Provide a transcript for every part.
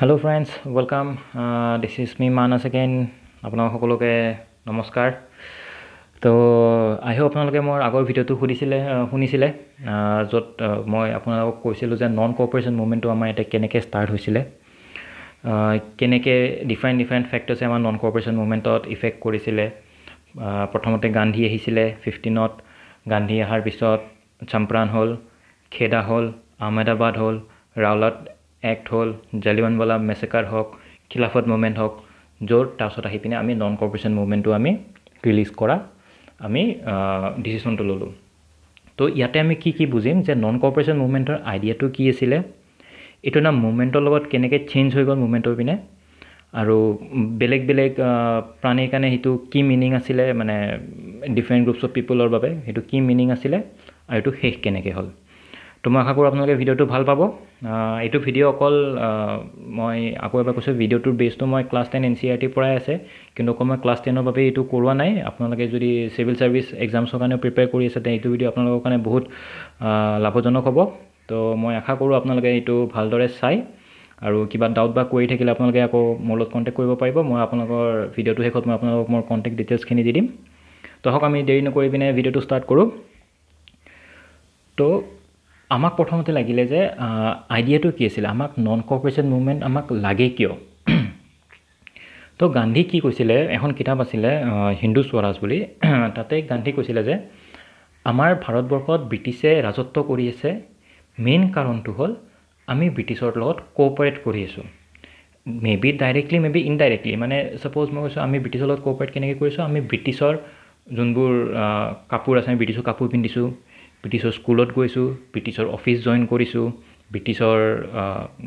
hello' friends welcome this is me মান second আপোনাক সকলোকে নমস্কাৰ তো আহিও আপোনালোকে মোৰ আগৰ ভিডিঅ'টো সুধিছিলে শুনিছিলে য'ত মই আপোনালোকক কৈছিলোঁ যে নন কপাৰেশ্যন মুভমেণ্টটো আমাৰ এতিয়া কেনেকৈ ষ্টাৰ্ট হৈছিলে কেনেকৈ ডিফাৰেণ্ট ডিফাৰেণ্ট ফেক্টৰ্ছে আমাৰ নন কপাৰেশ্যন মুভমেণ্টত ইফেক্ট কৰিছিলে প্ৰথমতে গান্ধী আহিছিলে ফিফটিনত গান্ধী অহাৰ পিছত চাম্প্ৰাণ হ'ল খেদা হ'ল আহমেদাবাদ হ'ল ৰাওলাট এক্ট হ'ল জালিমানৱালা মেচেকাৰ হওক খিলাফত মুভমেণ্ট হওক য'ত তাৰপিছত আহি পিনে আমি নন কৰ্পৰেশ্যন মুভমেণ্টটো আমি ৰিলিজ কৰা আমি ডিচিশ্যনটো ল'লোঁ তো ইয়াতে আমি কি কি বুজিম যে নন কৰ্পৰেশ্যন মুভমেণ্টৰ আইডিয়াটো কি আছিলে এইটো নাম মুভমেণ্টৰ লগত কেনেকৈ চেঞ্জ হৈ গ'ল মুভমেণ্টৰ পিনে আৰু বেলেগ বেলেগ প্ৰাণীৰ কাৰণে সেইটো কি মিনিং আছিলে মানে ডিফাৰেণ্ট গ্ৰুপছ অফ পিপুলৰ বাবে সেইটো কি মিনিং আছিলে আৰু এইটো শেষ কেনেকৈ হ'ল তো মই আশা কৰোঁ আপোনালোকে ভিডিঅ'টো ভাল পাব এইটো ভিডিঅ' অকল মই আকৌ এবাৰ কৈছোঁ ভিডিঅ'টোৰ বেছটো মই class ten N C R টিৰ পৰাই আছে কিন্তু অকল মই ক্লাছ টেনৰ বাবে এইটো কৰোৱা নাই আপোনালোকে যদি চিভিল ছাৰ্ভিচ এক্সামছৰ কাৰণেও প্ৰিপেয়াৰ কৰি আছে তে এইটো ভিডিঅ' আপোনালোকৰ কাৰণে বহুত লাভজনক হ'ব তো মই আশা কৰোঁ আপোনালোকে এইটো ভালদৰে চাই আৰু কিবা ডাউট বা কৰি থাকিলে আপোনালোকে আকৌ মোৰ লগত কণ্টেক্ট কৰিব পাৰিব মই আপোনালোকৰ ভিডিঅ'টো শেষত মই আপোনালোকক মোৰ কণ্টেক্ট ডিটেইলছখিনি দি দিম তো হওক আমি দেৰি নকৰি পিনে ভিডিঅ'টো ষ্টাৰ্ট কৰোঁ তো আমাক প্ৰথমতে লাগিলে যে আইডিয়াটো কি আছিলে আমাক নন কপৰেশ্যন মুভমেণ্ট আমাক লাগে কিয় তো গান্ধী কি কৈছিলে এখন কিতাপ আছিলে হিন্দু স্বৰাজ বুলি তাতে গান্ধী কৈছিলে যে আমাৰ ভাৰতবৰ্ষত ব্ৰিটিছে ৰাজত্ব কৰি আছে মেইন কাৰণটো হ'ল আমি ব্ৰিটিছৰ লগত কোঅপাৰেট কৰি আছোঁ may be directly may be indirectly মানে চাপ'জ মই কৈছোঁ আমি ব্ৰিটিছৰ লগত কোঅপাৰেট কেনেকৈ কৰিছোঁ আমি ব্ৰিটিছৰ যোনবোৰ কাপোৰ আছে আমি ব্ৰিটিছৰ কাপোৰ পিন্ধিছোঁ ব্ৰিটিছৰ স্কুলত গৈছোঁ ব্ৰিটিছৰ অফিচ জইন কৰিছোঁ ব্ৰিটিছৰ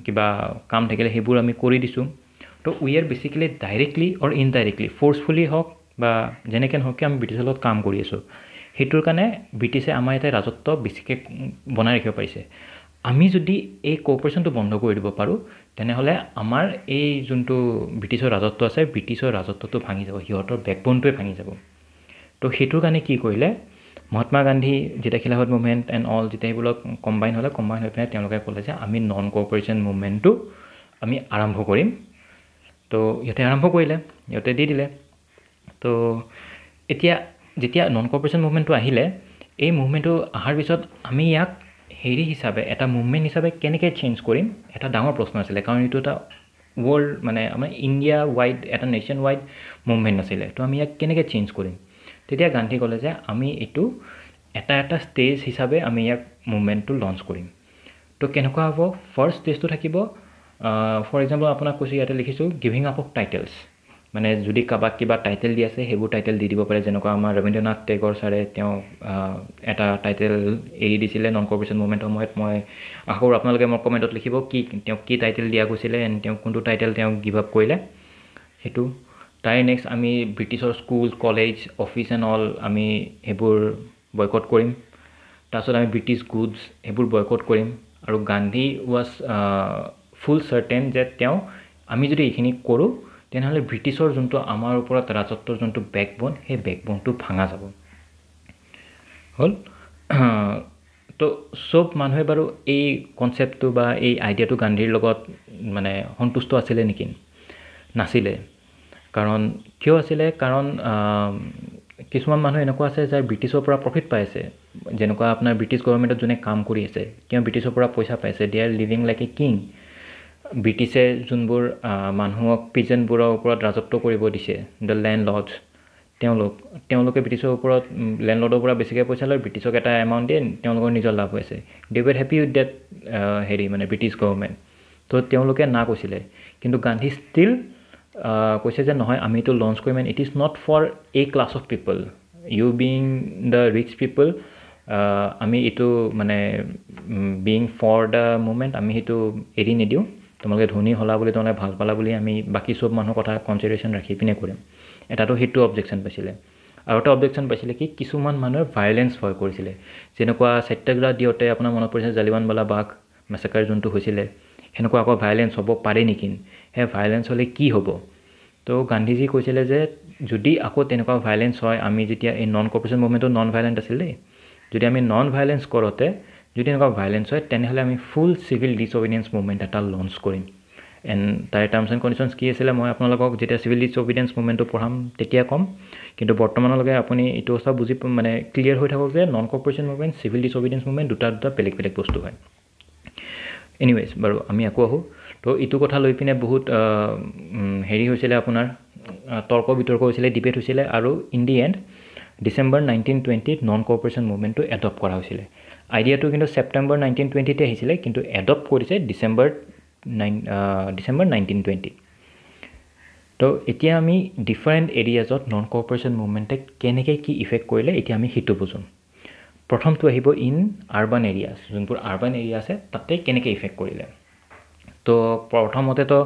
কিবা কাম থাকিলে সেইবোৰ আমি কৰি দিছোঁ তো we are basically directly or indirectly forcefully হওক বা যেনেকৈ নহওকে আমি ব্ৰিটিছৰ লগত কাম কৰি আছোঁ সেইটোৰ কাৰণে ব্ৰিটিছে আমাৰ ইয়াতে ৰাজত্ব বেছিকৈ বনাই ৰাখিব পাৰিছে আমি যদি এই কৰ্পৰেশ্যনটো বন্ধ কৰি দিব পাৰোঁ তেনেহ'লে আমাৰ এই যোনটো ব্ৰিটিছৰ ৰাজত্ব আছে ব্ৰিটিছৰ ৰাজত্বটো ভাঙি যাব সিহঁতৰ বেকবনটোৱে ভাঙি যাব তো সেইটোৰ কাৰণে কি কৰিলে মহাত্মা গান্ধী যেতিয়া খিলাফত মুভমেণ্ট এণ্ড অল যেতিয়া সেইবিলাক কম্বাইন হ'লে কম্বাইন হৈ পিনে তেওঁলোকে ক'লে যে আমি নন কপৰেশ্যন মুভমেণ্টটো আমি আৰম্ভ কৰিম তো ইহঁতে আৰম্ভ কৰিলে ইহঁতে দি দিলে তো এতিয়া যেতিয়া নন কপৰেশ্যন মুভমেণ্টটো আহিলে এই মুভমেণ্টটো অহাৰ পিছত আমি ইয়াক হেৰি হিচাপে এটা মুভমেণ্ট হিচাপে কেনেকৈ চেঞ্জ কৰিম এটা ডাঙৰ প্ৰশ্ন আছিলে কাৰণ এইটো এটা ৱৰ্ল্ড মানে আমাৰ ইণ্ডিয়া ৱাইড এটা নেশ্যন ৱাইড মুভমেণ্ট আছিলে তো আমি ইয়াক কেনেকৈ চেঞ্জ কৰিম তেতিয়া গান্ধী ক'লে যে আমি এইটো এটা এটা ষ্টেজ হিচাপে আমি ইয়াক মুভমেণ্টটো লঞ্চ কৰিম তো কেনেকুৱা হ'ব ফাৰ্ষ্ট ষ্টেজটো থাকিব ফৰ এক্সাম্পল আপোনাক কৈছোঁ ইয়াতে লিখিছোঁ গিভিং আপ অফ টাইটেলছ মানে যদি কাৰোবাক কিবা টাইটেল দি আছে সেইবোৰ টাইটেল দি দিব পাৰে যেনেকুৱা আমাৰ ৰবীন্দ্ৰনাথ টেগৰ ছাৰে তেওঁ এটা টাইটেল এৰি দিছিলে নন কৰ্পৰেশ্যন মুভমেণ্টৰ সময়ত মই আশা কৰোঁ আপোনালোকে মোৰ কমেণ্টত লিখিব কি তেওঁক কি টাইটেল দিয়া গৈছিলে এণ্ড তেওঁ কোনটো টাইটেল তেওঁ গিভ আপ কৰিলে সেইটো তাৰে নেক্সট আমি ব্ৰিটিছৰ school college office and all আমি সেইবোৰ বয়কট কৰিম তাৰপিছত আমি ব্ৰিটিছ গুডছ সেইবোৰ বয়কট কৰিম আৰু গান্ধী ৱাজ ফুল চাৰ্টেন যে তেওঁ আমি যদি এইখিনি কৰোঁ তেনেহ'লে ব্ৰিটিছৰ যোনটো আমাৰ ওপৰত ৰাজত্বৰ যোনটো বেকবন সেই বেকবনটো ভাঙা যাব হ'ল তো চব মানুহে বাৰু এই কনচেপ্টটো বা এই আইডিয়াটো গান্ধীৰ লগত মানে সন্তুষ্ট আছিলে নেকি নাছিলে কাৰণ কিয় আছিলে কাৰণ কিছুমান মানুহ এনেকুৱা আছে যাৰ ব্ৰিটিছৰ পৰা প্ৰফিট পাই আছে যেনেকুৱা আপোনাৰ ব্ৰিটিছ গভৰ্ণমেণ্টত যোনে কাম কৰি আছে তেওঁ ব্ৰিটিছৰ পৰা পইচা পাইছে they are living like a king ব্ৰিটিছে যোনবোৰ মানুহক পিজেণ্টবোৰৰ ওপৰত ৰাজত্ব কৰিব দিছে দ্য লেণ্ড লৰ্ডছ তেওঁলোক তেওঁলোকে ব্ৰিটিছৰ ওপৰত লেণ্ড লৰ্ডৰ পৰা বেছিকৈ পইচা লৈ ব্ৰিটিছক এটা এমাউণ্ট দিয়ে তেওঁলোকৰ নিজৰ লাভ হৈছে they were happy with that হেৰি মানে ব্ৰিটিছ গভৰ্ণমেণ্ট তো তেওঁলোকে না কৈছিলে কিন্তু গান্ধী ষ্টিল কৈছে যে নহয় আমি এইটো লঞ্চ কৰিম it is not for a class of people you being the rich people আমি এইটো মানে বিং ফৰ দ্য মুমেণ্ট আমি সেইটো এৰি নিদিওঁ তোমালোকে ধনী হ'লা বুলি তোমালোকে ভাল পালা বুলি আমি বাকী চব মানুহৰ কথা কনচিডাৰেশ্যন ৰাখি পিনে কৰিম এটাতো সেইটো অবজেকশ্যন পাইছিলে আৰু এটা অবজেকশ্যন পাইছিলে কি কিছুমান মানুহে ভায়লেঞ্চ ভয় কৰিছিলে যেনেকুৱা চত্যাগ্ৰাহ দিওঁতে আপোনাৰ মনত পৰিছে জালিমানবালা বাঘ মেছেকাৰ যোনটো হৈছিলে সেনেকুৱা আকৌ ভায়লেঞ্চ হ'ব পাৰে নেকি সেই ভাইলেঞ্চ হ'লে কি হ'ব তো গান্ধীজী কৈছিলে যে যদি আকৌ তেনেকুৱা ভাইলেঞ্চ হয় আমি যেতিয়া এই নন কপৰেশ্যন মুভমেণ্টো নন ভাইলেণ্ট আছিল দেই যদি আমি নন ভাইলেঞ্চ কৰোঁতে যদি এনেকুৱা ভাইলেঞ্চ হয় তেনেহ'লে আমি ফুল চিভিল ডিছঅবিডিয়েঞ্চ মুভমেণ্ট এটা লঞ্চ কৰিম এণ্ড তাৰে টাৰ্মছ এণ্ড কণ্ডিশ্যনছ কি আছিলে মই আপোনালোকক যেতিয়া চিভিল ডিছঅবিডিয়েঞ্চ মুভমেণ্টটো পঢ়াম তেতিয়া ক'ম কিন্তু বৰ্তমানলৈকে আপুনি এইটো বস্তু বুজি মানে ক্লিয়াৰ হৈ থাকক যে non cooperation movement civil disobedience movement দুটা দুটা বেলেগ বেলেগ বস্তু হয় এনিৱেজ বাৰু আমি আকৌ আহোঁ তো এইটো কথা লৈ পিনে বহুত হেৰি হৈছিলে আপোনাৰ তৰ্ক বিতৰ্ক হৈছিলে ডিবেট হৈছিলে আৰু in the end December nineteen টুৱেণ্টিত নন কপৰেশ্যন মুভমেণ্টটো এডপ্ট কৰা হৈছিলে আইডিয়াটো কিন্তু ছেপ্টেম্বৰ নাইনটিন টুৱেণ্টিতে আহিছিলে কিন্তু এডপ্ট কৰিছে ডিচেম্বৰ নাইন ডিচেম্বৰ নাইনটিন টুৱেণ্টিত তো এতিয়া আমি ডিফাৰেণ্ট এৰিয়াজত নন কপৰেশ্যন মুভমেণ্টে কেনেকৈ কি ইফেক্ট কৰিলে এতিয়া আমি সেইটো বুজোঁ প্ৰথমটো আহিব ইন আৰ্বান এৰিয়াজ যোনবোৰ আৰ্বান এৰিয়া আছে তাতে কেনেকৈ ইফেক্ট কৰিলে তো প্ৰথমতেতো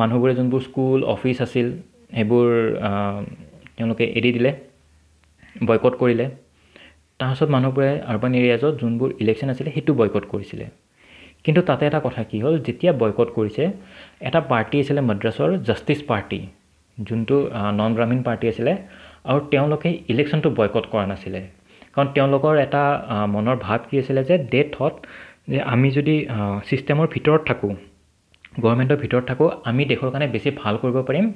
মানুহবোৰে যোনবোৰ স্কুল অফিচ আছিল সেইবোৰ তেওঁলোকে এৰি দিলে বয়কট কৰিলে তাৰপাছত মানুহবোৰে আৰ্বান এৰিয়াজত যোনবোৰ ইলেকশ্যন আছিলে সেইটো বয়কট কৰিছিলে কিন্তু তাতে এটা কথা কি হ'ল যেতিয়া বয়কট কৰিছে এটা পাৰ্টি আছিলে মাদ্ৰাছৰ জাষ্টিছ পাৰ্টি যোনটো নন গ্ৰামীণ পাৰ্টি আছিলে আৰু তেওঁলোকে ইলেকশ্যনটো বয়কট কৰা নাছিলে কাৰণ তেওঁলোকৰ এটা মনৰ ভাৱ কি আছিলে যে ডেথত যে আমি যদি ছিষ্টেমৰ ভিতৰত থাকোঁ গভৰ্ণমেণ্টৰ ভিতৰত থাকোঁ আমি দেশৰ কাৰণে বেছি ভাল কৰিব পাৰিম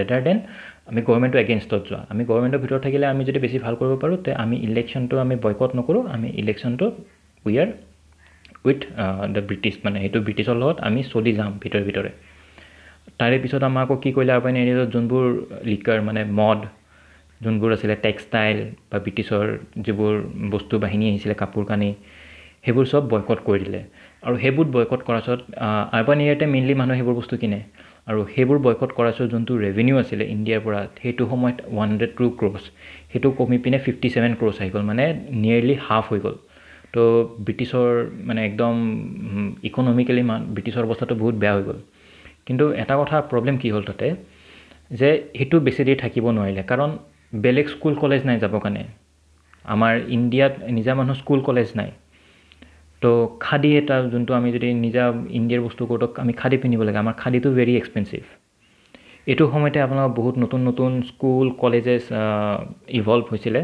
ৰেডাৰ দেন আমি গভৰ্ণমেণ্টৰ এগেইনষ্টত যোৱা আমি গভৰ্ণমেণ্টৰ ভিতৰত থাকিলে আমি যদি বেছি ভাল কৰিব পাৰোঁ তে আমি ইলেকশ্যনটো আমি বয়কট নকৰোঁ আমি ইলেকশ্যনটো we are with the British মানে সেইটো ব্ৰিটিছৰ লগত আমি চলি যাম ভিতৰে ভিতৰে তাৰে পিছত আমাৰ আকৌ কি কৰিলে আপুনি এৰিয়াত যোনবোৰ লিকাৰ মানে মদ যোনবোৰ আছিলে টেক্সটাইল বা ব্ৰিটিছৰ যিবোৰ বস্তু বাহিনী আহিছিলে কাপোৰ কানি সেইবোৰ চব বয়কট কৰি দিলে আৰু সেইবোৰ বয়কট কৰাৰ পিছত আৰ্বান এৰিয়াতে মেইনলি মানুহে সেইবোৰ বস্তু কিনে আৰু সেইবোৰ বয়কট কৰাৰ পিছত যোনটো ৰেভিনিউ আছিলে ইণ্ডিয়াৰ পৰা সেইটো সময়ত ওৱান হাণ্ড্ৰেড টু ক্ৰছ সেইটো কমি পিনে ফিফটি ছেভেন ক্ৰছ আহি গ'ল মানে নিয়েৰলি হাফ হৈ গ'ল তো ব্ৰিটিছৰ মানে একদম ইকনমিকেলি মান ব্ৰিটিছৰ অৱস্থাটো বহুত বেয়া হৈ গ'ল কিন্তু এটা কথা প্ৰব্লেম কি হ'ল তাতে যে সেইটো বেছি দেৰি থাকিব নোৱাৰিলে কাৰণ বেলেগ স্কুল কলেজ নাই যাবৰ কাৰণে আমাৰ ইণ্ডিয়াত নিজা মানুহ স্কুল কলেজ নাই তো খাদী এটা যোনটো আমি যদি নিজা ইণ্ডিয়াৰ বস্তু কৰোঁ তো আমি খাদী পিন্ধিব লাগে আমাৰ খাদীটো ভেৰি এক্সপেঞ্চিভ এইটো সময়তে আপোনাৰ বহুত নতুন নতুন স্কুল কলেজেছ ইভলভ হৈছিলে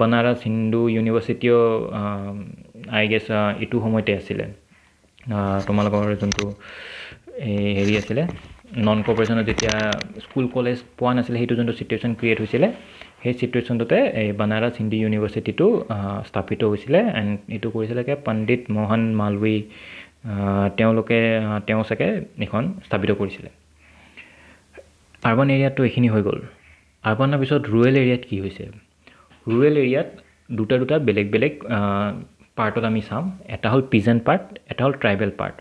বনাৰস হিন্দু ইউনিভাৰ্চিটিও আই গেছ এইটো সময়তে আছিলে তোমালোকৰ যোনটো এই হেৰি আছিলে নন কপৰেশ্যনত যেতিয়া স্কুল কলেজ পোৱা নাছিলে সেইটো যোনটো চিটুৱেশ্যন ক্ৰিয়েট হৈছিলে সেই চিটুৱেশ্যনটোতে এই বানাৰাছ হিন্দী ইউনিভাৰ্চিটিটো স্থাপিত হৈছিলে এণ্ড এইটো কৰিছিলে কৰিছিলেগৈ পণ্ডিত মোহন মালৱী তেওঁলোকে তেওঁ চাগে এইখন স্থাপিত কৰিছিলে আৰ্বান এৰিয়াততো এইখিনি হৈ গ'ল আৰ্বানৰ পিছত ৰুৰেল এৰিয়াত কি হৈছে ৰুৰেল এৰিয়াত দুটা দুটা বেলেগ বেলেগ পাৰ্টত আমি চাম এটা হ'ল পিজেন পাৰ্ট এটা হ'ল ট্ৰাইবেল পাৰ্ট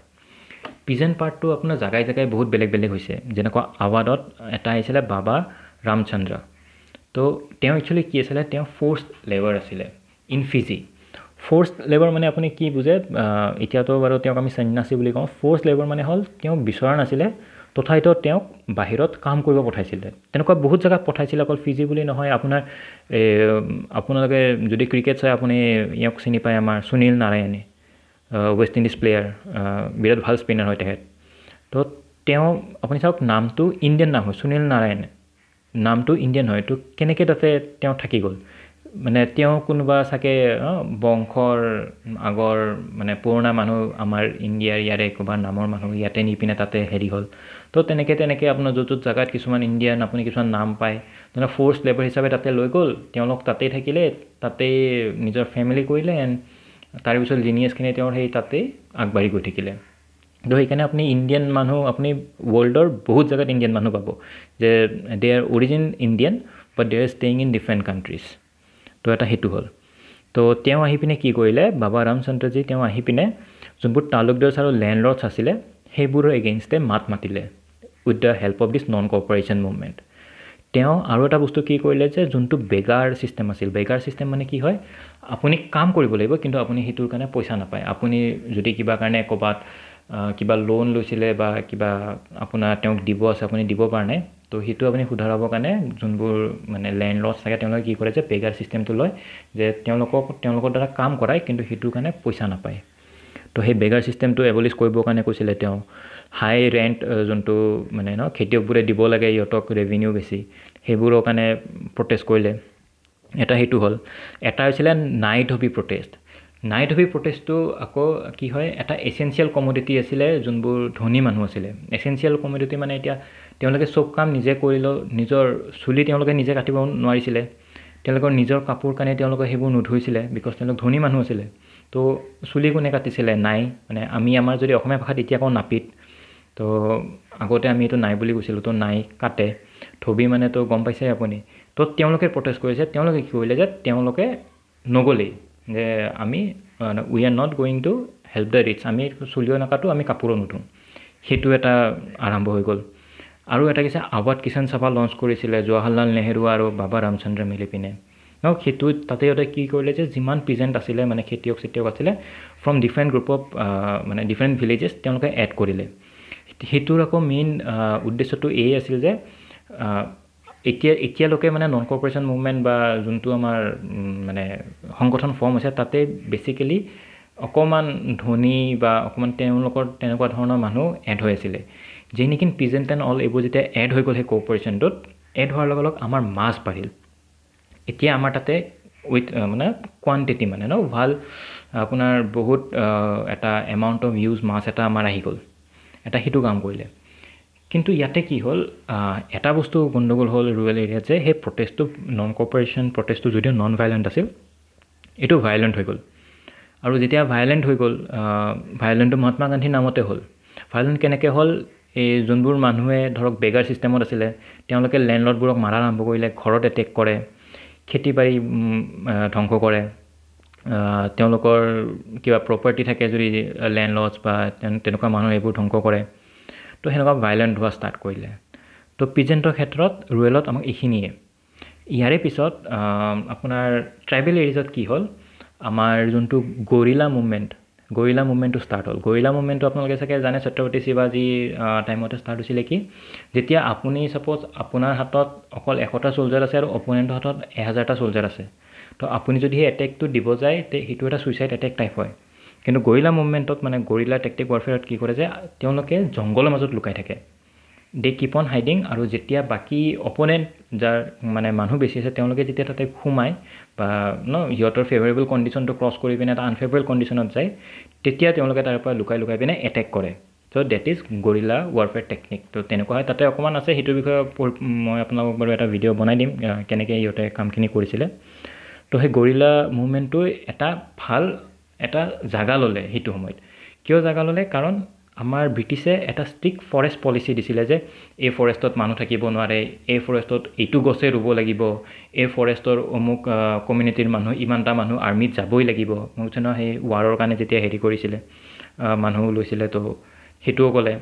পিজেন পাৰ্টটো আপোনাৰ জেগাই জেগাই বহুত বেলেগ বেলেগ হৈছে যেনেকুৱা আৱাদত এটা আহিছিলে বাবা ৰামচন্দ্ৰ তো তেওঁ একচুৱেলি কি আছিলে তেওঁ ফ'ৰ্চ লেবাৰ আছিলে ইন ফিজি ফ'ৰ্চ লেবাৰ মানে আপুনি কি বুজে এতিয়াতো বাৰু তেওঁক আমি চন্যাসী বুলি কওঁ ফ'ৰ্চ লেবাৰ মানে হ'ল তেওঁ বিচৰা নাছিলে তথাপিতো তেওঁক বাহিৰত কাম কৰিব পঠাইছিলে তেনেকুৱা বহুত জেগাত পঠাইছিলে অকল ফিজি বুলি নহয় আপোনাৰ আপোনালোকে যদি ক্ৰিকেট চাই আপুনি ইয়াক চিনি পায় আমাৰ সুনীল নাৰায়ণে ৱেষ্ট ইণ্ডিজ প্লেয়াৰ বিৰাট ভাল স্পিনাৰ হয় তেখেত তো তেওঁ আপুনি চাওক নামটো ইণ্ডিয়ান নাম হয় সুনীল নাৰায়ণে নামটো ইণ্ডিয়ান হয় তো কেনেকৈ তাতে তেওঁ থাকি গ'ল মানে তেওঁ কোনোবা চাগে বংশৰ আগৰ মানে পুৰণা মানুহ আমাৰ ইণ্ডিয়াৰ ইয়াৰে ক'ৰবাৰ নামৰ মানুহ ইয়াতে নি পিনে তাতে হেৰি হ'ল তো তেনেকৈ তেনেকৈ আপোনাৰ য'ত য'ত জেগাত কিছুমান ইণ্ডিয়ান আপুনি কিছুমান নাম পায় তেনেকৈ ফ'ৰ্চ লেবাৰ হিচাপে তাতে লৈ গ'ল তেওঁলোক তাতেই থাকিলে তাতেই নিজৰ ফেমিলি কৰিলে এণ্ড তাৰপিছত জিনিয়াছখিনি তেওঁৰ সেই তাতেই আগবাঢ়ি গৈ থাকিলে ত' সেইকাৰণে আপুনি ইণ্ডিয়ান মানুহ আপুনি ৱৰ্ল্ডৰ বহুত জেগাত ইণ্ডিয়ান মানুহ পাব যে they are origin Indian but they are staying in different countries ত' এটা সেইটো হ'ল তো তেওঁ আহি পিনে কি কৰিলে বাবা ৰামচন্দ্ৰজী তেওঁ আহি পিনে যোনবোৰ তালুকদাৰ্ছ আৰু লেণ্ডলৰ্ডছ আছিলে সেইবোৰৰ এগেইনষ্টে মাত মাতিলে with the help of this non cooperation movement তেওঁ আৰু এটা বস্তু কি কৰিলে যে যোনটো বেগাৰ ছিষ্টেম আছিল বেগাৰ ছিষ্টেম মানে কি হয় আপুনি কাম কৰিব লাগিব কিন্তু আপুনি সেইটোৰ কাৰণে পইচা নাপায় আপুনি যদি কিবা কাৰণে ক'ৰবাত কিবা লোন লৈছিলে বা কিবা আপোনাৰ তেওঁক দিব আছে আপুনি দিব পৰা নাই তো সেইটো আপুনি সুধাৰাবৰ কাৰণে যোনবোৰ মানে লেণ্ড লছ থাকে তেওঁলোকে কি কৰে যে পেগাৰ ছিষ্টেমটো লয় যে তেওঁলোকক তেওঁলোকৰ দ্বাৰা কাম কৰায় কিন্তু সেইটোৰ কাৰণে পইচা নাপায় তো সেই বেগাৰ ছিষ্টেমটো এবলিছ কৰিবৰ কাৰণে কৈছিলে তেওঁ হাই ৰেণ্ট যোনটো মানে ন খেতিয়কবোৰে দিব লাগে ইহঁতক ৰেভিনিউ বেছি সেইবোৰৰ কাৰণে প্ৰটেষ্ট কৰিলে এটা সেইটো হ'ল এটা হৈছিলে নাইট হবি প্ৰটেষ্ট নাই ধুবি প্ৰটেষ্টটো আকৌ কি হয় এটা এচেঞ্চিয়েল কমডিটি আছিলে যোনবোৰ ধনী মানুহ আছিলে এচেঞ্চিয়েল কমডিটি মানে এতিয়া তেওঁলোকে চব কাম নিজে কৰিলেও নিজৰ চুলি তেওঁলোকে নিজে কাটিব নোৱাৰিছিলে তেওঁলোকৰ নিজৰ কাপোৰ কানি তেওঁলোকে সেইবোৰ নুধুইছিলে বিকজ তেওঁলোক ধনী মানুহ আছিলে তো চুলি কোনে কাটিছিলে নাই মানে আমি আমাৰ যদি অসমীয়া ভাষাত এতিয়া কওঁ নাপিত তো আগতে আমি এইটো নাই বুলি কৈছিলোঁ তো নাই কাটে থবি মানে তো গম পাইছে আপুনি তো তেওঁলোকে প্ৰটেষ্ট কৰিছে তেওঁলোকে কি কৰিলে যে তেওঁলোকে নগ'লেই যে আমি we are not going to help the rich আমি চলি নাকাটো আমি কাপোৰো নুঠোঁ সেইটো এটা আৰম্ভ হৈ গ'ল আৰু এটা কৈছে আৱাদ কিষাণ চাফা লঞ্চ কৰিছিলে জৱাহৰলাল নেহৰু আৰু বাবা ৰামচন্দ্ৰ মিলি পিনে ন সেইটো তাতে সিহঁতে কি কৰিলে যে যিমান প্ৰিজেণ্ট আছিলে মানে খেতিয়ক চেতিয়ক আছিলে ফ্ৰম ডিফাৰেণ্ট গ্ৰুপ অফ মানে ডিফাৰেণ্ট ভিলেজেছ তেওঁলোকে এড কৰিলে সেইটোৰ আকৌ মেইন উদ্দেশ্যটো এয়ে আছিল যে এতিয়া এতিয়ালৈকে মানে নন কৰ্পৰেশ্যন মুভমেণ্ট বা যোনটো আমাৰ মানে সংগঠন ফৰ্ম হৈছে তাতে বেচিকেলি অকণমান ধনী বা অকণমান তেওঁলোকৰ তেনেকুৱা ধৰণৰ মানুহ এড হৈ আছিলে যি নেকি প্ৰিজেণ্ট এণ্ড অল এইবোৰ যেতিয়া এড হৈ গ'ল সেই কৰ্পৰেশ্যনটোত এড হোৱাৰ লগে লগে আমাৰ মাছ বাঢ়িল এতিয়া আমাৰ তাতে উইথ মানে কোৱান্টিটি মানে ন ভাল আপোনাৰ বহুত এটা এমাউণ্ট অফ ইউজ মাছ এটা আমাৰ আহি গ'ল এটা সেইটো কাম কৰিলে কিন্তু ইয়াতে কি হ'ল এটা বস্তু গণ্ডগোল হ'ল ৰুৰেল এৰিয়াত যে সেই প্ৰটেষ্টটো নন কপাৰেশ্যন প্ৰটেষ্টটো যদিও নন ভায়লেণ্ট আছিল এইটো ভায়লেণ্ট হৈ গ'ল আৰু যেতিয়া ভায়লেণ্ট হৈ গ'ল ভায়লেণ্টটো মহাত্মা গান্ধীৰ নামতে হ'ল ভায়লেণ্ট কেনেকৈ হ'ল এই যোনবোৰ মানুহে ধৰক বেগাৰ ছিষ্টেমত আছিলে তেওঁলোকে লেণ্ডলৰ্ডবোৰক মাৰা আৰম্ভ কৰিলে ঘৰত এটেক কৰে খেতি বাৰী ধ্বংস কৰে তেওঁলোকৰ কিবা প্ৰপাৰ্টি থাকে যদি লেণ্ডলৰ্ডছ বা তেনেকুৱা মানুহ এইবোৰ ধ্বংস কৰে তো সেনেকুৱা ভায়লেণ্ট হোৱা ষ্টাৰ্ট কৰিলে তো পিজেণ্টৰ ক্ষেত্ৰত ৰুৱেলত আমাক এইখিনিয়ে ইয়াৰে পিছত আপোনাৰ ট্ৰাইবেল এৰিজত কি হ'ল আমাৰ যোনটো গৰিলা মুভমেণ্ট গৰিলা মুভমেণ্টটো ষ্টাৰ্ট হ'ল গৰিলা মুভমেণ্টটো আপোনালোকে চাগে জানে ছত্ৰপতি শিৱাজীৰ টাইমতে ষ্টাৰ্ট হৈছিলে কি যেতিয়া আপুনি ছাপ'জ আপোনাৰ হাতত অকল এশটা চলজাৰ আছে আৰু অপ'নেণ্টৰ হাতত এহেজাৰটা চলজাৰ আছে তো আপুনি যদি সেই এটেকটো দিব যায় তে সেইটো এটা ছুইচাইড এটেক টাইপ হয় কিন্তু গৰিলা মুভমেণ্টত মানে গৰিলা টেক্টিক ৱাৰফেয়াৰত কি কৰে যে তেওঁলোকে জংঘলৰ মাজত লুকাই থাকে দে কিপ অন হাইডিং আৰু যেতিয়া বাকী অপ'নেণ্ট যাৰ মানে মানুহ বেছি আছে তেওঁলোকে যেতিয়া তাতে সোমায় বা ন সিহঁতৰ ফেভাৰেবল কণ্ডিশ্যনটো ক্ৰছ কৰি পিনে এটা আনফেভাৰেবল কণ্ডিশ্যনত যায় তেতিয়া তেওঁলোকে তাৰ পৰা লুকাই লুকাই পিনে এটেক কৰে so' that is guerrilla warfare technique ত' তেনেকুৱা হয় তাতে অকণমান আছে সেইটোৰ বিষয়ে মই আপোনালোকক বাৰু এটা ভিডিঅ' বনাই দিম কেনেকৈ সিহঁতে কামখিনি কৰিছিলে ত' সেই গৰিলা মুভমেণ্টটো এটা ভাল এটা জাগা ল'লে সেইটো সময়ত কিয় জাগা ল'লে কাৰণ আমাৰ ব্ৰিটিছে এটা ষ্ট্ৰিক ফৰেষ্ট পলিচি দিছিলে যে এই ফৰেষ্টত মানুহ থাকিব নোৱাৰে এই ফৰেষ্টত এইটো গছে ৰুব লাগিব এই ফৰেষ্টৰ অমুক কমিউনিটিৰ মানুহ ইমানটা মানুহ আৰ্মিত যাবই লাগিব বুজিছে ন সেই ৱাৰৰ কাৰণে যেতিয়া হেৰি কৰিছিলে মানুহ লৈছিলে তো সেইটোও ক'লে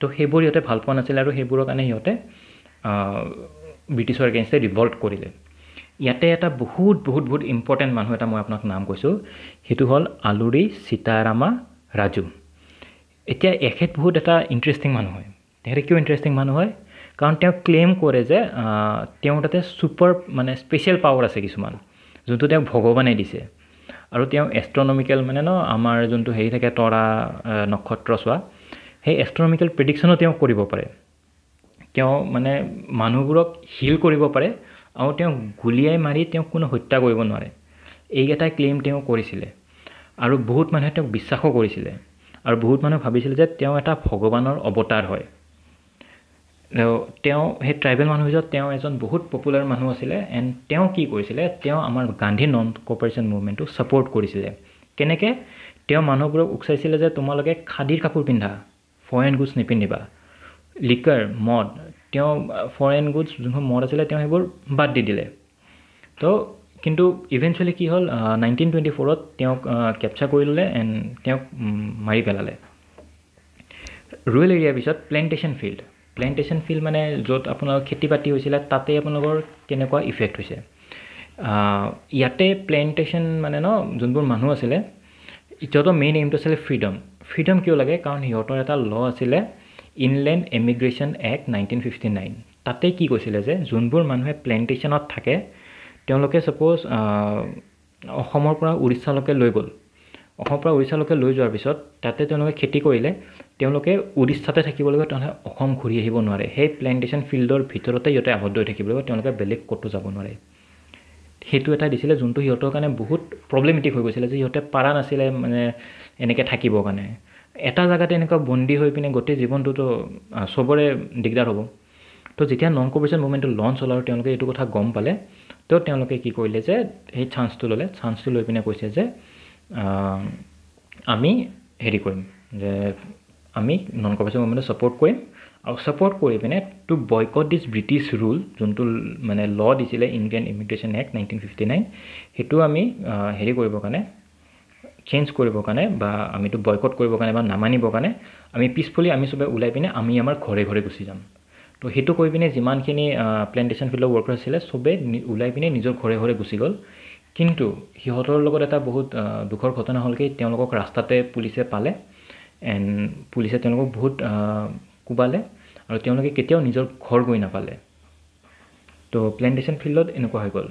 তো সেইবোৰ সিহঁতে ভাল পোৱা নাছিলে আৰু সেইবোৰৰ কাৰণে সিহঁতে ব্ৰিটিছৰ এগেইনষ্টে ৰিভল্ট কৰিলে ইয়াতে এটা বহুত বহুত বহুত ইম্পৰ্টেণ্ট মানুহ এটা মই আপোনাক নাম কৈছোঁ সেইটো হ'ল আলুৰি সীতাৰামা ৰাজু এতিয়া এখেত বহুত এটা ইণ্টাৰেষ্টিং মানুহ হয় তেখেতে কিয় ইণ্টাৰেষ্টিং মানুহ হয় কাৰণ তেওঁ ক্লেইম কৰে যে তেওঁৰ তাতে চুপাৰ মানে স্পেচিয়েল পাৱাৰ আছে কিছুমান যোনটো তেওঁক ভগৱানে দিছে আৰু তেওঁ এষ্ট্ৰনমিকেল মানে ন আমাৰ যোনটো হেৰি থাকে তৰা নক্ষত্ৰ চোৱা সেই এষ্ট্ৰনমিকেল প্ৰেডিকশ্যনো তেওঁ কৰিব পাৰে তেওঁ মানে মানুহবোৰক হিল কৰিব পাৰে আৰু তেওঁ গুলীয়াই মাৰি তেওঁক কোনো হত্যা কৰিব নোৱাৰে এইকেইটাই ক্লেইম তেওঁ কৰিছিলে আৰু বহুত মানুহে তেওঁক বিশ্বাসো কৰিছিলে আৰু বহুত মানুহে ভাবিছিলে যে তেওঁ এটা ভগৱানৰ অৱতাৰ হয় তেওঁ সেই ট্ৰাইবেল মানুহ হিচাপে তেওঁ এজন বহুত পপুলাৰ মানুহ আছিলে এণ্ড তেওঁ কি কৰিছিলে তেওঁ আমাৰ গান্ধী নন কপাৰেশ্যন মুভমেণ্টটো ছাপৰ্ট কৰিছিলে কেনেকৈ তেওঁ মানুহবোৰক উৎসাইছিলে যে তোমালোকে খাদীৰ কাপোৰ পিন্ধা ফৰেন গুজ নিপিন্ধিবা লিকাৰ মদ তেওঁ ফৰেন গুডছ যোনখন মদ আছিলে তেওঁ সেইবোৰ বাদ দি দিলে তো কিন্তু ইভেঞ্চুৱেলি কি হ'ল নাইনটিন টুৱেণ্টি ফ'ৰত তেওঁক কেপচাৰ কৰি ল'লে এণ্ড তেওঁক মাৰি পেলালে ৰুৰেল এৰিয়াৰ পিছত প্লেণ্টেশ্যন ফিল্ড প্লেণ্টেশ্যন ফিল্ড মানে য'ত আপোনালোকৰ খেতি বাতি হৈছিলে তাতে আপোনালোকৰ কেনেকুৱা ইফেক্ট হৈছে ইয়াতে প্লেণ্টেশ্যন মানে ন যোনবোৰ মানুহ আছিলে ইহঁতৰ মেইন এইমটো আছিলে ফ্ৰীডম ফ্ৰীডম কিয় লাগে কাৰণ সিহঁতৰ এটা ল' আছিলে inland emigration act nineteen fifty nine তাতে কি কৈছিলে যে যোনবোৰ মানুহে প্লেণ্টেশ্যনত থাকে তেওঁলোকে ছাপ'জ অসমৰ পৰা উৰিষ্যালৈকে লৈ গ'ল অসমৰ পৰা উৰিষ্যালৈকে লৈ যোৱাৰ পিছত তাতে তেওঁলোকে খেতি কৰিলে তেওঁলোকে উৰিষ্যাতে থাকিব লাগিব তেওঁলোকে অসম ঘূৰি আহিব নোৱাৰে সেই প্লেণ্টেশ্যন ফিল্ডৰ ভিতৰতে সিহঁতে আৱদ্ধ হৈ থাকিব লাগিব তেওঁলোকে বেলেগ ক'তো যাব নোৱাৰে সেইটো এটা দিছিলে যোনটো সিহঁতৰ কাৰণে বহুত প্ৰব্লেমেটিক হৈ গৈছিলে যে সিহঁতে পাৰা নাছিলে মানে এনেকৈ থাকিবৰ কাৰণে এটা জেগাতে এনেকুৱা বন্দী হৈ পিনে গোটেই জীৱনটোতো চবৰে দিগদাৰ হ'ব তো যেতিয়া নন কপৰেশ্যন মুভমেণ্টটো লঞ্চ হ'ল আৰু তেওঁলোকে এইটো কথা গম পালে তো তেওঁলোকে কি কৰিলে যে সেই চাঞ্চটো ল'লে চান্সটো লৈ পিনে কৈছে যে আমি হেৰি কৰিম যে আমি নন কপৰেশ্যন মুভমেণ্টক ছাপৰ্ট কৰিম আৰু ছাপৰ্ট কৰি পিনে to boycott this British rule যোনটো মানে ল দিছিলে Indian immigration act nineteen fifty nine সেইটো আমি হেৰি কৰিবৰ কাৰণে চেঞ্জ কৰিবৰ কাৰণে বা আমিতো বয়কট কৰিবৰ কাৰণে বা নামানিবৰ কাৰণে আমি পিছফুলি আমি চবে ওলাই পিনে আমি আমাৰ ঘৰে ঘৰে গুচি যাম তো সেইটো কৰি পিনে যিমানখিনি প্লেণ্টেশ্যন ফিল্ডৰ ৱৰ্কাৰ আছিলে চবে ওলাই পিনে নিজৰ ঘৰে ঘৰে গুচি গ'ল কিন্তু সিহঁতৰ লগত এটা বহুত দুখৰ ঘটনা হ'ল কি তেওঁলোকক ৰাস্তাতে পুলিচে পালে এণ্ড পুলিচে তেওঁলোকক বহুত কোবালে আৰু তেওঁলোকে কেতিয়াও নিজৰ ঘৰ গৈ নাপালে তো প্লেণ্টেশ্যন ফিল্ডত এনেকুৱা হৈ গ'ল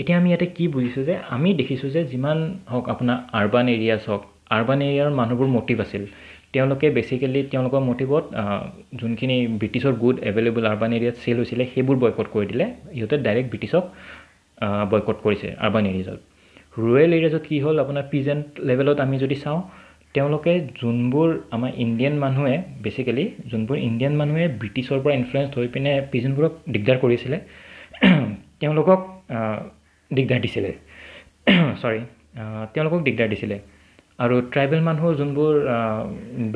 এতিয়া আমি ইয়াতে কি বুজিছোঁ যে আমি দেখিছোঁ যে যিমান হওক আপোনাৰ আৰ্বান এৰিয়াছ হওক আৰ্বান এৰিয়াৰ মানুহবোৰ মটিভ আছিল তেওঁলোকে বেচিকেলি তেওঁলোকৰ মটিভত যোনখিনি ব্ৰিটিছৰ গুড এভেইলেবল আৰ্বান এৰিয়াত চেল হৈছিলে সেইবোৰ বয়কট কৰি দিলে ইহঁতে ডাইৰেক্ট ব্ৰিটিছক বয়কট কৰিছে আৰ্বান এৰিয়াজত ৰুৰেল এৰিয়াজত কি হ'ল আপোনাৰ প্ৰিজেণ্ট লেভেলত আমি যদি চাওঁ তেওঁলোকে যোনবোৰ আমাৰ ইণ্ডিয়ান মানুহে বেচিকেলি যোনবোৰ ইণ্ডিয়ান মানুহে ব্ৰিটিছৰ পৰা ইনফ্লুৱেঞ্চ হৈ পিনে প্ৰিজেণ্টবোৰক দিগদাৰ কৰিছিলে তেওঁলোকক দিগদাৰ দিছিলে চৰি তেওঁলোকক দিগদাৰ দিছিলে আৰু ট্ৰাইবেল মানুহ যোনবোৰ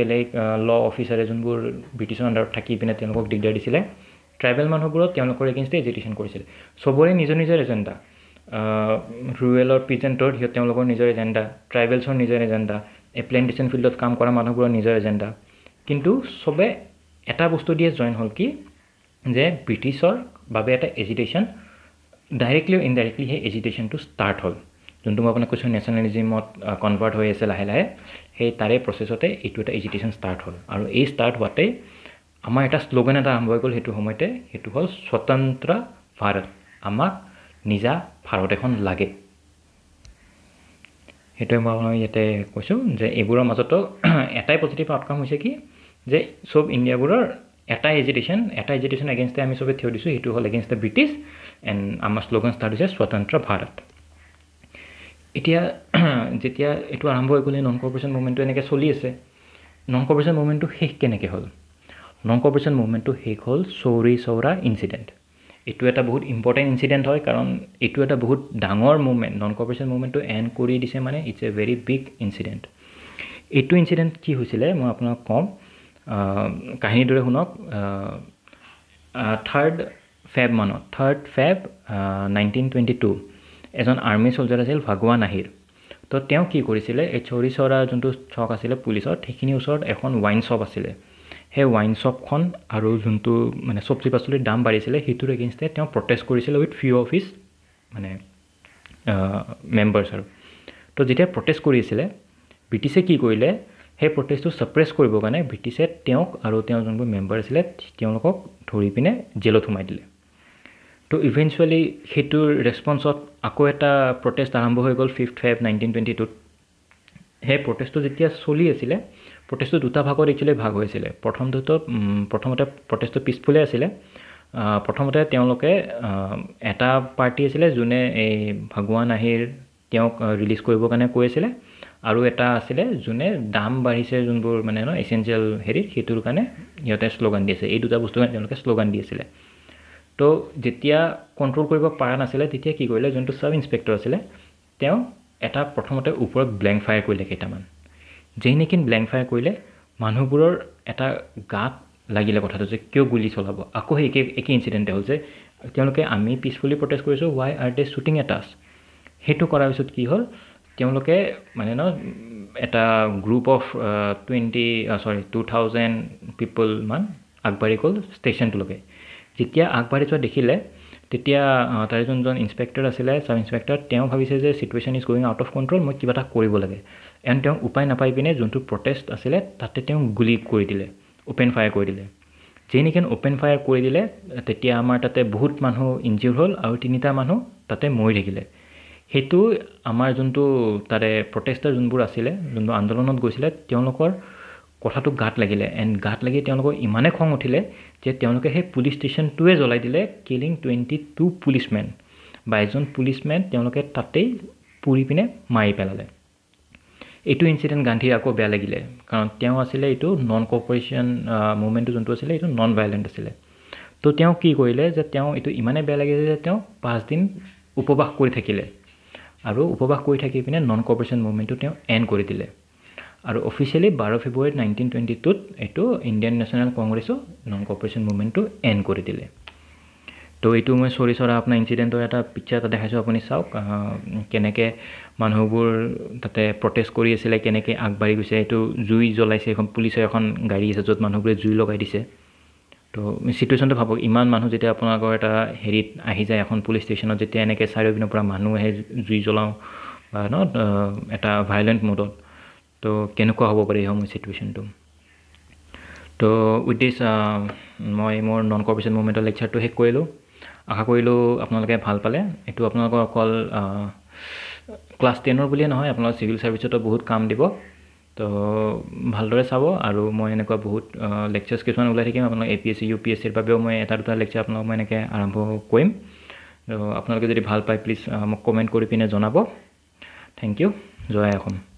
বেলেগ ল অফিচাৰে যোনবোৰ ব্ৰিটিছৰ আণ্ডাৰত থাকি পিনে তেওঁলোকক দিগদাৰ দিছিলে ট্ৰাইবেল মানুহবোৰক তেওঁলোকৰ এগেইনষ্টে এজিটেশ্যন কৰিছিল চবৰে নিজৰ নিজৰ এজেণ্ডা ৰুৰেলৰ প্ৰিজেণ্টৰ সিহঁত তেওঁলোকৰ নিজৰ এজেণ্ডা ট্ৰাইবেলছৰ নিজৰ এজেণ্ডা এই ফিল্ডত কাম কৰা মানুহবোৰৰ নিজৰ এজেণ্ডা কিন্তু চবে এটা বস্তু দিয়ে জইন হ'ল কি যে ব্ৰিটিছৰ বাবে এটা এজিটেশ্যন ডাইৰেক্টলি ইনডাইৰেক্টলি সেই এজুকেশ্যনটো ষ্টাৰ্ট হ'ল যোনটো মই আপোনাক কৈছোঁ নেশ্যনেলিজিমত কনভাৰ্ট হৈ আছে লাহে লাহে সেই তাৰে প্ৰচেছতে এইটো এটা এজুকেশ্যন ষ্টাৰ্ট হ'ল আৰু এই ষ্টাৰ্ট হোৱাতেই আমাৰ এটা শ্লোগান এটা আৰম্ভ হৈ গ'ল সেইটো সময়তে সেইটো হ'ল স্বতন্ত্ৰ ভাৰত আমাক নিজা ভাৰত এখন লাগে সেইটোৱে মই আপোনাৰ ইয়াতে কৈছোঁ যে এইবোৰৰ মাজতো এটাই পজিটিভ আউটকাম হৈছে কি যে চব ইণ্ডিয়াবোৰৰ এটাই এজুকেশ্যন এটা এজুকেশ্যন এগেইনষ্টে আমি চবে থিয় দিছোঁ সেইটো হ'ল এগেইনষ্ট দ্য ব্ৰিটিছ এণ্ড আমাৰ শ্লোগান ষ্টাৰ্ট হৈছে স্বতন্ত্ৰ ভাৰত এতিয়া যেতিয়া এইটো আৰম্ভ হৈ গ'লে নন কৰপৰেশ্যন মুভমেণ্টটো এনেকৈ চলি আছে নন কৰপৰেশ্যন মুভমেণ্টটো শেষ কেনেকৈ হ'ল নন কৰপৰেশ্যন মুভমেণ্টটো শেষ হ'ল চৌৰি চৌৰা ইনচিডেণ্ট এইটো এটা বহুত ইম্পৰ্টেণ্ট ইঞ্চিডেণ্ট হয় কাৰণ এইটো এটা বহুত ডাঙৰ মুভমেণ্ট নন কৰপৰেশ্যন মুভমেণ্টটো এণ্ড কৰি দিছে মানে it's a very big incident এইটো ইনচিডেণ্ট কি হৈছিলে মই আপোনাক কওঁ কাহিনীৰ দৰে শুনক থাৰ্ড ফেব মানত third Feb nineteen twenty two এজন আৰ্মি চলজাৰ আছিল ভাগৱান আহিৰ তো তেওঁ কি কৰিছিলে এই চৰি চৰা যোনটো চক আছিলে পুলিচত সেইখিনিৰ ওচৰত এখন ৱাইন শ্বপ আছিলে সেই ৱাইন শ্বপখন আৰু যোনটো মানে চব্জি পাচলিৰ দাম বাঢ়িছিলে সেইটোৰ এগেইনষ্টে তেওঁ প্ৰটেষ্ট কৰিছিলে উইথ ফিউ অফিচ মানে মেম্বাৰ্ছ আৰু তো যেতিয়া প্ৰটেষ্ট কৰিছিলে ব্ৰিটিছে কি কৰিলে সেই প্ৰটেষ্টটো ছাপ্ৰেছ কৰিবৰ কাৰণে ব্ৰিটিছে তেওঁক আৰু তেওঁৰ যোনবোৰ মেম্বাৰ আছিলে তেওঁলোকক ধৰি পিনে জেলত সোমাই দিলে তো ইভেঞ্চুৱেলি সেইটোৰ ৰেচপন্সত আকৌ এটা প্ৰটেষ্ট আৰম্ভ হৈ গ'ল ফিফ্থ ফেব নাইণ্টিন টুৱেণ্টি টুত সেই প্ৰটেষ্টটো যেতিয়া চলি আছিলে প্ৰটেষ্টটো দুটা ভাগত এক্সুৱেলি ভাগ হৈছিলে প্ৰথমটোতো প্ৰথমতে প্ৰটেষ্টটো পিছফুলে আছিলে প্ৰথমতে তেওঁলোকে এটা পাৰ্টি আছিলে যোনে এই ভগৱান আহিৰ তেওঁক ৰিলিজ কৰিবৰ কাৰণে কৈ আছিলে আৰু এটা আছিলে যোনে দাম বাঢ়িছে যোনবোৰ মানে ন এচেঞ্চিয়েল হেৰি সেইটোৰ কাৰণে সিহঁতে শ্লোগান দি আছে এই দুটা বস্তুৰ কাৰণে তেওঁলোকে শ্লোগান দি আছিলে তো যেতিয়া কণ্ট্ৰল কৰিব পৰা নাছিলে তেতিয়া কি কৰিলে যোনটো চাব ইনস্পেক্টৰ আছিলে তেওঁ এটা প্ৰথমতে ওপৰত ব্লেংক ফায়াৰ কৰিলে কেইটামান যেই নেকি ব্লেংক ফায়াৰ কৰিলে মানুহবোৰৰ এটা গাত লাগিলে কথাটো যে কিয় গুলী চলাব আকৌ সেই একে একে ইঞ্চিডেণ্টে হ'ল যে তেওঁলোকে আমি পিছফুলি প্ৰটেষ্ট কৰিছোঁ why are they shooting at us সেইটো কৰাৰ পিছত কি হ'ল তেওঁলোকে মানে ন এটা group of twenty sorry two thousand people আগবাঢ়ি গ'ল ষ্টেচনটোলৈকে যেতিয়া আগবাঢ়ি যোৱা দেখিলে তেতিয়া তাৰে যোনজন ইঞ্চপেক্টৰ আছিলে চাব ইঞ্চপেক্টৰ তেওঁ ভাবিছে যে situation is going out of control মই কিবা এটা কৰিব লাগে এণ্ড তেওঁ উপায় নাপাই পিনে যোনটো প্ৰটেষ্ট আছিলে তাতে তেওঁ গুলি কৰি দিলে অ'পেন ফায়াৰ কৰি দিলে যেই নেকি অ'পেন ফায়াৰ কৰি দিলে তেতিয়া আমাৰ তাতে বহুত মানুহ ইঞ্জিয়'ৰ হ'ল আৰু তিনিটা মানুহ তাতে মৰি থাকিলে সেইটো আমাৰ যোনটো তাৰে প্ৰটেষ্টাৰ যোনবোৰ আছিলে যোনবোৰ আন্দোলনত গৈছিলে তেওঁলোকৰ কথাটো গাত লাগিলে এণ্ড গাত লাগি তেওঁলোকৰ ইমানেই খং উঠিলে যে তেওঁলোকে সেই পুলিচ ষ্টেচনটোৱে জ্বলাই দিলে কিলিং টুৱেণ্টি টু পুলিচমেন বা এজন পুলিচমেন তেওঁলোকে তাতেই পুৰি পিনে মাৰি পেলালে এইটো ইনচিডেণ্ট গান্ধীৰ আকৌ বেয়া লাগিলে কাৰণ তেওঁ আছিলে এইটো নন কপৰেশ্যন মুভমেণ্টটো যোনটো আছিলে এইটো নন ভায়লেণ্ট আছিলে তো তেওঁ কি কৰিলে যে তেওঁ এইটো ইমানেই বেয়া লাগিলে যে তেওঁ পাঁচদিন উপবাস কৰি থাকিলে আৰু উপবাস কৰি থাকি পিনে নন কপৰেশ্যন মুভমেণ্টটো তেওঁ এণ্ড কৰি দিলে আৰু অফিচিয়েলি বাৰ ফেব্ৰুৱাৰী নাইনটিন টুৱেণ্টি টুত এইটো ইণ্ডিয়ান নেশ্যনেল কংগ্ৰেছো নন কপাৰেশ্যন মুভমেণ্টটো এণ্ড কৰি দিলে তো এইটো মই চৰি চৰা আপোনাৰ ইঞ্চিডেণ্টৰ এটা পিকচাৰ এটা দেখাইছোঁ আপুনি চাওক কেনেকৈ মানুহবোৰ তাতে প্ৰটেষ্ট কৰি আছিলে কেনেকৈ আগবাঢ়ি গৈছে এইটো জুই জ্বলাইছে এখন পুলিচৰ এখন গাড়ী আছে য'ত মানুহবোৰে জুই লগাই দিছে তো চিটুৱেশ্যনটো ভাবক ইমান মানুহ যেতিয়া আপোনালোকৰ এটা হেৰিত আহি যায় এখন পুলিচ ষ্টেচনত যেতিয়া এনেকৈ চাৰিওপিনৰ পৰা মানুহ আহে জুই জ্বলাওঁ বা ন এটা ভায়লেণ্ট মুডত তো কেনেকুৱা হ'ব পাৰে এইসমূহ চিটুৱেশ্যনটো তো উইথ দিছ মই মোৰ নন কৰ্পৰেশ্যন মুভমেণ্টৰ লেকচাৰটো শেষ কৰিলোঁ আশা কৰিলোঁ আপোনালোকে ভাল পালে এইটো আপোনালোকৰ অকল ক্লাছ টেনৰ বুলিয়ে নহয় আপোনালোকৰ চিভিল ছাৰ্ভিচতো বহুত কাম দিব তো ভালদৰে চাব আৰু মই এনেকুৱা বহুত লেকচাৰ্ছ কিছুমান ওলাই থাকিম আপোনালোকে A P S C U P S চিৰ বাবেও মই এটা দুটা লেকচাৰ আপোনালোকক মই এনেকৈ আৰম্ভ কৰিম তো আপোনালোকে যদি ভাল পায় প্লিজ মোক কমেণ্ট কৰি পিনে জনাব থেংক ইউ জয় অসম